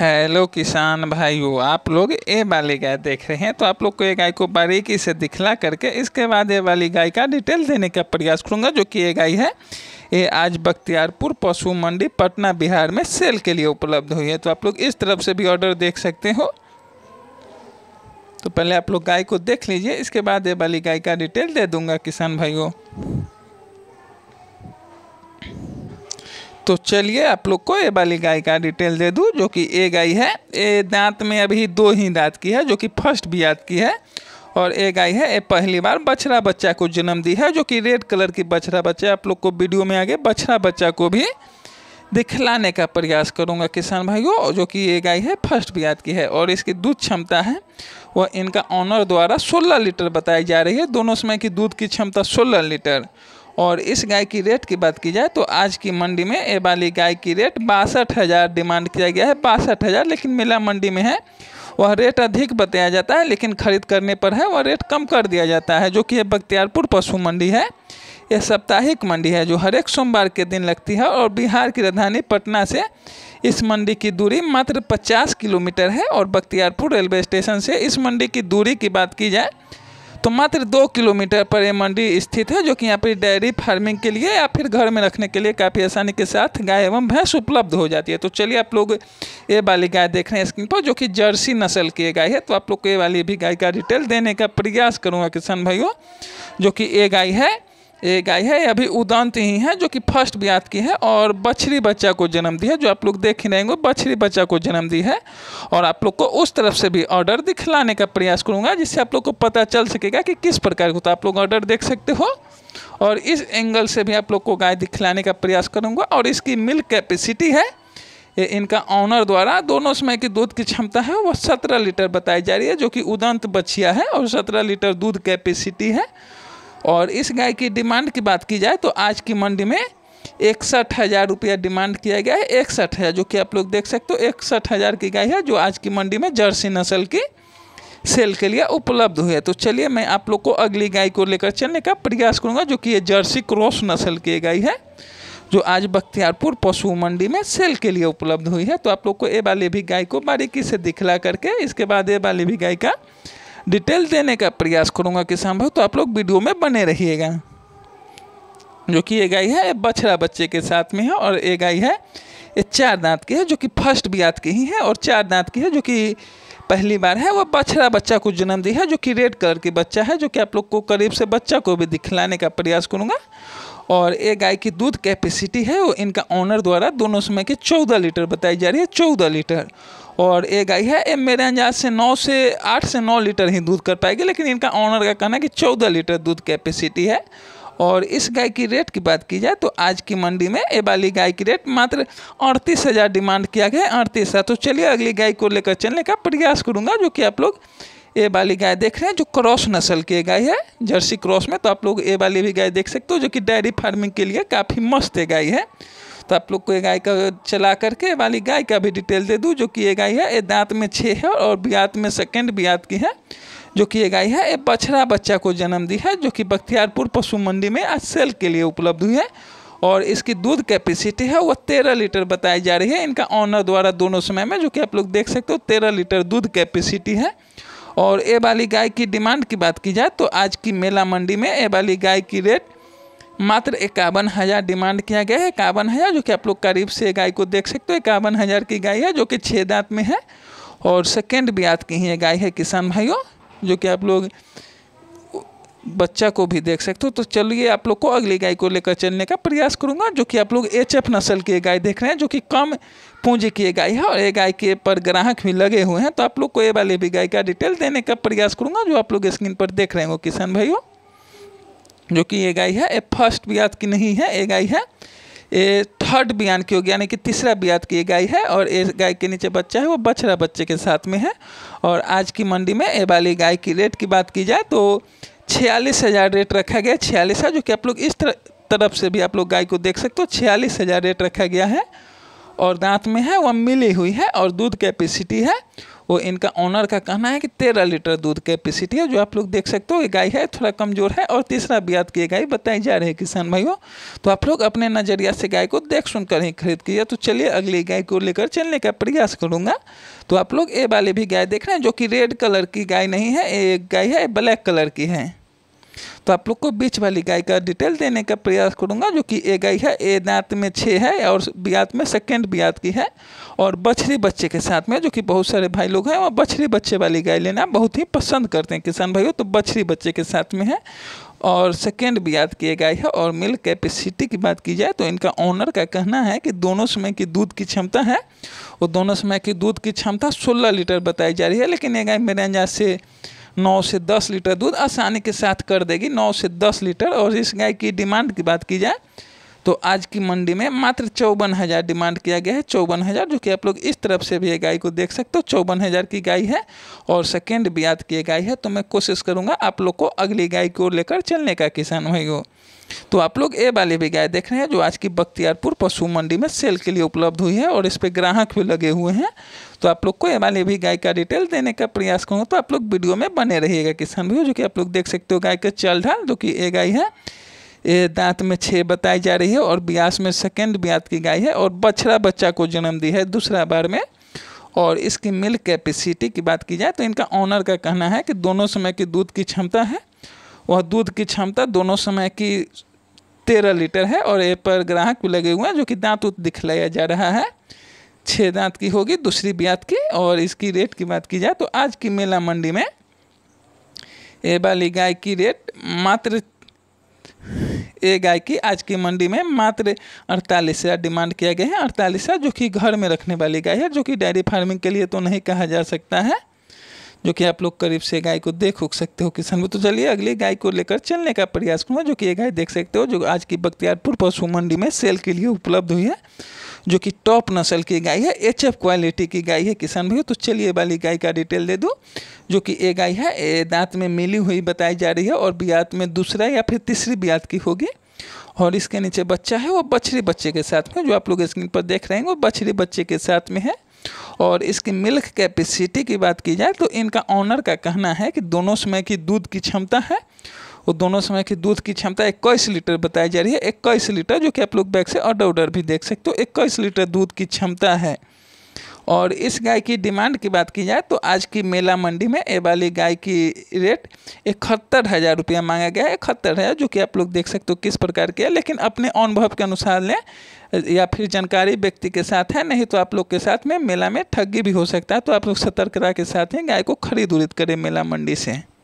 hello किसान भाइयों आप लोग ए वाली गाय देख रहे हैं तो आप लोग को ये गाय को बारीकी से दिखला करके इसके बाद ए वाली गाय का डिटेल देने का प्रयास करूँगा जो कि ये गाय है ये आज बख्तियारपुर पशु मंडी पटना बिहार में सेल के लिए उपलब्ध हुई है तो आप लोग इस तरफ से भी ऑर्डर देख सकते हो तो पहले आप लोग गाय को देख लीजिए इसके बाद ये वाली गाय का डिटेल दे दूँगा किसान भाइयों तो चलिए आप लोग को ये वाली गाय का डिटेल दे दूँ जो कि ए गाय है ए दांत में अभी दो ही दांत की है जो कि फर्स्ट बियात की है और ए गाय है ये पहली बार बछड़ा बच्चा को जन्म दी है जो कि रेड कलर की बछड़ा बच्चा आप लोग को वीडियो में आगे बछड़ा बच्चा को भी दिखलाने का प्रयास करूंगा किसान भाइयों जो कि ये गाय है फर्स्ट बियात की है और इसकी दूध क्षमता है वह इनका ऑनर द्वारा 16 लीटर बताई जा रही है दोनों समय की दूध की क्षमता 16 लीटर और इस गाय की रेट की बात की जाए तो आज की मंडी में ये वाली गाय की रेट बासठ हज़ार डिमांड किया गया है बासठ हज़ार लेकिन मेला मंडी में है वह रेट अधिक बताया जाता है लेकिन खरीद करने पर है वह रेट कम कर दिया जाता है जो कि बख्तियारपुर पशु मंडी है यह साप्ताहिक मंडी है जो हर एक सोमवार के दिन लगती है और बिहार की राजधानी पटना से इस मंडी की दूरी मात्र 50 किलोमीटर है और बख्तियारपुर रेलवे स्टेशन से इस मंडी की दूरी की बात की जाए तो मात्र दो किलोमीटर पर ये मंडी स्थित है जो कि यहाँ पर डेयरी फार्मिंग के लिए या फिर घर में रखने के लिए काफ़ी आसानी के साथ गाय एवं भैंस उपलब्ध हो जाती है तो चलिए आप लोग ये वाली गाय देख रहे हैं स्क्रीन पर जो कि जर्सी नस्ल की गाय है तो आप लोग को ये वाली भी गाय का डिटेल देने का प्रयास करूँगा किसान भाइयों जो कि ये गाय है ये गाय है अभी उदांत ही है जो कि फर्स्ट ब्यात की है और बछड़ी बच्चा को जन्म दी है जो आप लोग देख ही रहेंगे बछड़ी बच्चा को जन्म दी है और आप लोग को उस तरफ से भी ऑर्डर दिखलाने का प्रयास करूंगा जिससे आप लोग को पता चल सकेगा कि किस प्रकार को तो आप लोग ऑर्डर देख सकते हो और इस एंगल से भी आप लोग को गाय दिखलाने का प्रयास करूँगा और इसकी मिल्क कैपेसिटी है ये इनका ऑनर द्वारा दोनों समय की दूध की क्षमता है वह सत्रह लीटर बताई जा रही है जो कि उदंत बछिया है और सत्रह लीटर दूध कैपेसिटी है और इस गाय की डिमांड की बात की जाए तो आज की मंडी में इकसठ हज़ार रुपया डिमांड किया गया है इकसठ हज़ार जो कि आप लोग देख सकते हो इकसठ हज़ार की गाय है जो आज की मंडी में जर्सी नस्ल की सेल के लिए उपलब्ध हुई है तो चलिए मैं आप लोग को अगली गाय को लेकर चलने का प्रयास करूँगा जो कि ये जर्सी क्रॉस नस्ल की गाय है जो आज बख्तियारपुर पशु मंडी में सेल के लिए उपलब्ध हुई है तो आप लोग को ए वाली भी गाय को बारीकी से दिखला करके इसके बाद ए वाली भी गाय का डिटेल देने का प्रयास करूँगा कि संभव तो आप लोग वीडियो में बने रहिएगा जो कि ये गाय है बछड़ा बच्चे के साथ में है और ये गाय है ये चार दांत की है जो कि फर्स्ट ब्याद की ही है और चार दांत की है जो कि पहली बार है वह बछड़ा बच्चा को जन्म दी है जो कि रेड कलर की बच्चा है जो कि आप लोग को करीब से बच्चा को भी दिखलाने का प्रयास करूँगा और ये गाय की दूध कैपेसिटी है वो इनका ऑनर द्वारा दोनों समय के चौदह लीटर बताई जा रही है चौदह लीटर और ये गाय है ये मेरे अंदाज से नौ से आठ से नौ लीटर ही दूध कर पाएगी लेकिन इनका ऑनर का कहना है कि चौदह लीटर दूध कैपेसिटी है और इस गाय की रेट की बात की जाए तो आज की मंडी में ये वाली गाय की रेट मात्र अड़तीस हज़ार डिमांड किया गया है अड़तीस हज़ार तो चलिए अगली गाय को लेकर चलने का प्रयास करूँगा जो कि आप लोग ये वाली गाय देख रहे हैं जो क्रॉस नस्ल की गाय है जर्सी क्रॉस में तो आप लोग ये वाली भी गाय देख सकते हो जो कि डेयरी फार्मिंग के लिए काफ़ी मस्त गाय है तो आप लोग को ये गाय का चला करके वाली गाय का भी डिटेल दे दूँ जो कि ये गाय है ये दांत में छः है और बियात में सेकेंड बियात की है जो कि ये गाय है ये बछड़ा बच्चा को जन्म दी है जो कि बख्तियारपुर पशु मंडी में आज सेल के लिए उपलब्ध हुई है और इसकी दूध कैपेसिटी है वह तेरह लीटर बताई जा रही है इनका ऑनर द्वारा दोनों समय में जो कि आप लोग देख सकते हो तेरह लीटर दूध कैपेसिटी है और ए वाली गाय की डिमांड की बात की जाए तो आज की मेला मंडी में ए वाली गाय की रेट मात्र इक्यावन हज़ार डिमांड किया गया है इक्यावन हज़ार जो कि आप लोग करीब से गाय को देख सकते हो इक्यावन हज़ार की गाय है जो कि छः दांत में है और सेकेंड ब्यात की ही गाय है किसान भाइयों जो कि आप लोग बच्चा को भी देख सकते हो तो चलिए आप लोग को अगली गाय को लेकर चलने का प्रयास करूंगा जो कि आप लोग एच एफ नस्ल की गाय देख रहे हैं जो कि कम पूंजी की गाय है और ये गाय के पर ग्राहक भी लगे हुए हैं तो आप लोग को ये वाले भी गाय का डिटेल देने का प्रयास करूंगा जो आप लोग स्क्रीन पर देख रहे हो किसान भाइयों जो कि ये गाय है ये फर्स्ट ब्यात की नहीं है ये गाय है ये थर्ड बयान की होगी यानी कि तीसरा ब्यात की ये गाय है और ये गाय के नीचे बच्चा है वो बछड़ा बच्चे के साथ में है और आज की मंडी में ये वाली गाय की रेट की बात की जाए तो छियालीस हज़ार रेट रखा गया छियालीस है जो कि आप लोग इस तरह तरफ से भी आप लोग गाय को देख सकते हो छियालीस हज़ार रेट रखा गया है और दांत में है वह मिली हुई है और दूध कैपेसिटी है वो इनका ओनर का कहना है कि तेरह लीटर दूध कैपेसिटी है जो आप लोग देख सकते हो ये गाय है थोड़ा कमज़ोर है और तीसरा ब्याज की गाय बताई जा रही है किसान भाइयों तो आप लोग अपने नज़रिया से गाय को देख सुन कर ही खरीद कीजिए तो चलिए अगली गाय को लेकर चलने का प्रयास करूँगा तो आप लोग ए वाले भी गाय देख रहे हैं जो कि रेड कलर की गाय नहीं है ये गाय है ब्लैक कलर की है तो आप लोग को बीच वाली गाय का डिटेल देने का प्रयास करूंगा जो कि ए गाय है ए दांत में छः है और बियात में सेकेंड बियात की है और बछरी बच्चे के साथ में जो कि बहुत सारे भाई लोग हैं वह बछरी बच्चे वाली गाय लेना बहुत ही पसंद करते हैं किसान भाइयों तो बछरी बच्चे के साथ में है और सेकेंड भी याद किए गए है और मिल्क कैपेसिटी की बात की जाए तो इनका ऑनर का कहना है कि दोनों समय की दूध की क्षमता है और दोनों समय की दूध की क्षमता 16 लीटर बताई जा रही है लेकिन ये गाय मेरे अंजाज से नौ से दस लीटर दूध आसानी के साथ कर देगी नौ से दस लीटर और इस गाय की डिमांड की बात की जाए तो आज की मंडी में मात्र चौवन हज़ार डिमांड किया गया है चौवन हज़ार जो कि आप लोग इस तरफ से भी ये गाय को देख सकते हो चौवन हज़ार की गाय है और सेकेंड ब्याज की गाय है तो मैं कोशिश करूँगा आप लोग को अगली गाय को लेकर चलने का किसान भाई को तो आप लोग ए वाली भी गाय देख रहे हैं जो आज की बख्तियारपुर पशु मंडी में सेल के लिए उपलब्ध हुई है और इस पर ग्राहक भी लगे हुए हैं तो आप लोग को ए वाली भी गाय का डिटेल देने का प्रयास करूँगा तो आप लोग वीडियो में बने रहिएगा किसान भी जो कि आप लोग देख सकते हो गाय का चल ढाल जो कि ए गाय है दांत में छः बताई जा रही है और ब्यास में सेकेंड ब्यात की गाय है और बछड़ा बच्चा को जन्म दी है दूसरा बार में और इसकी मिल्क कैपेसिटी की बात की जाए तो इनका ऑनर का कहना है कि दोनों समय की दूध की क्षमता है वह दूध की क्षमता दोनों समय की तेरह लीटर है और ये पर ग्राहक भी लगे हुए हैं जो कि दांत उत दिखलाया जा रहा है छः दांत की होगी दूसरी ब्यात की और इसकी रेट की बात की जाए तो आज की मेला मंडी में ये वाली गाय की रेट मात्र ए गाय की आज की मंडी में मात्र अड़तालीस हज़ार डिमांड किया गया है अड़तालीस हज़ार जो कि घर में रखने वाली गाय है जो कि डेयरी फार्मिंग के लिए तो नहीं कहा जा सकता है जो कि आप लोग करीब से गाय को देख उख सकते हो किसान में तो चलिए अगली गाय को लेकर चलने का प्रयास करूँगा जो कि ये गाय देख सकते हो जो आज की बख्तियारपुर पशु मंडी में सेल के लिए उपलब्ध हुई है जो कि टॉप नस्ल की गाय है एच एफ क्वालिटी की गाय है किसान भाई तो चलिए वाली गाय का डिटेल दे दो जो कि ये गाय है ये दांत में मिली हुई बताई जा रही है और बियात में दूसरा या फिर तीसरी बियात की होगी और इसके नीचे बच्चा है वो बछड़ी बच्चे के साथ में जो आप लोग स्क्रीन पर देख रहे हैं वो बछड़ी बच्चे के साथ में है और इसकी मिल्क कैपेसिटी की बात की जाए तो इनका ऑनर का कहना है कि दोनों समय की दूध की क्षमता है और दोनों समय की दूध की क्षमता इक्कीस लीटर बताई जा रही है इक्कीस लीटर जो कि आप लोग बैग से ऑर्डर ऑर्डर भी देख सकते हो इक्कीस लीटर दूध की क्षमता है और इस गाय की डिमांड की बात की जाए तो आज की मेला मंडी में ए वाली गाय की रेट इकहत्तर हज़ार रुपया मांगा गया है इकहत्तर हज़ार जो कि आप लोग देख सकते हो किस प्रकार की है लेकिन अपने अनुभव के अनुसार लें या फिर जानकारी व्यक्ति के साथ है नहीं तो आप लोग के साथ में मेला में ठगी भी हो सकता है तो आप लोग सतर्कता के साथ ही गाय को खरीद उरीद करें मेला मंडी से